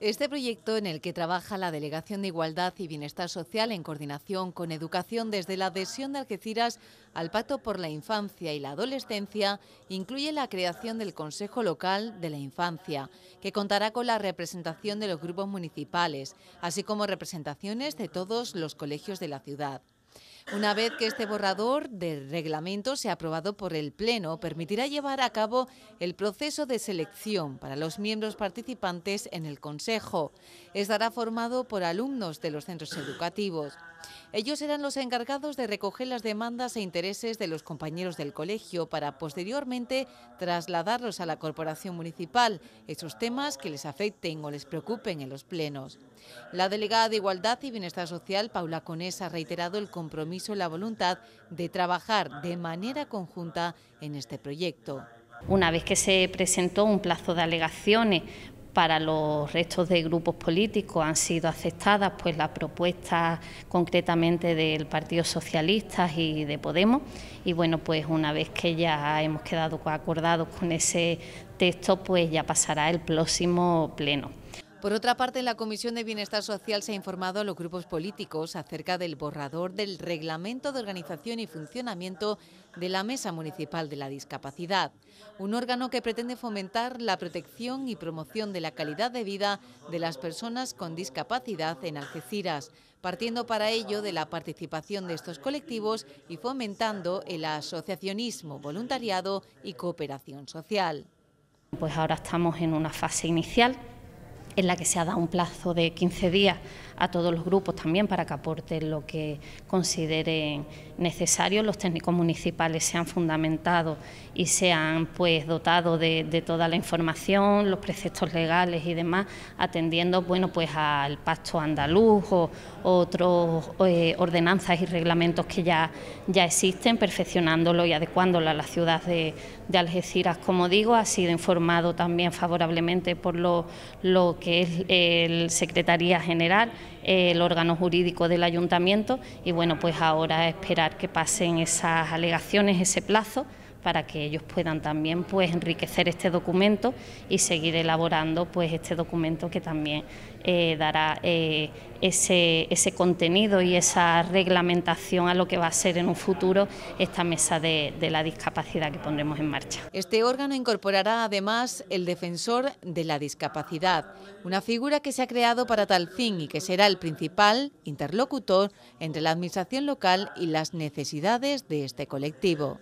Este proyecto en el que trabaja la Delegación de Igualdad y Bienestar Social en coordinación con Educación desde la adhesión de Algeciras al Pacto por la Infancia y la Adolescencia incluye la creación del Consejo Local de la Infancia, que contará con la representación de los grupos municipales, así como representaciones de todos los colegios de la ciudad. Una vez que este borrador de reglamento sea aprobado por el Pleno, permitirá llevar a cabo el proceso de selección para los miembros participantes en el Consejo. Estará formado por alumnos de los centros educativos. Ellos eran los encargados de recoger las demandas e intereses de los compañeros del colegio para posteriormente trasladarlos a la corporación municipal, esos temas que les afecten o les preocupen en los plenos. La delegada de Igualdad y Bienestar Social, Paula Conés, ha reiterado el compromiso y la voluntad de trabajar de manera conjunta en este proyecto. Una vez que se presentó un plazo de alegaciones para los restos de grupos políticos han sido aceptadas pues las propuestas concretamente del Partido Socialista y de Podemos y bueno pues una vez que ya hemos quedado acordados con ese texto pues ya pasará el próximo pleno. Por otra parte, en la Comisión de Bienestar Social se ha informado a los grupos políticos acerca del borrador del Reglamento de Organización y Funcionamiento de la Mesa Municipal de la Discapacidad, un órgano que pretende fomentar la protección y promoción de la calidad de vida de las personas con discapacidad en Algeciras, partiendo para ello de la participación de estos colectivos y fomentando el asociacionismo, voluntariado y cooperación social. Pues ahora estamos en una fase inicial en la que se ha dado un plazo de 15 días a todos los grupos también para que aporten lo que consideren necesario. Los técnicos municipales se han fundamentado y se han pues dotado de, toda la información, los preceptos legales y demás, atendiendo bueno pues al pacto andaluz o, otros eh, ordenanzas y reglamentos que ya, ya existen, perfeccionándolo y adecuándolo a la ciudad de, de Algeciras. Como digo, ha sido informado también favorablemente por lo, lo que que es el Secretaría General, el órgano jurídico del ayuntamiento y bueno, pues ahora esperar que pasen esas alegaciones, ese plazo para que ellos puedan también pues enriquecer este documento y seguir elaborando pues este documento que también eh, dará eh, ese, contenido y esa reglamentación a lo que va a ser en un futuro esta mesa de la discapacidad que pondremos en marcha. Este órgano incorporará además el defensor de la discapacidad, una figura que se ha creado para tal fin y que será el principal interlocutor entre la administración local y las necesidades de este colectivo.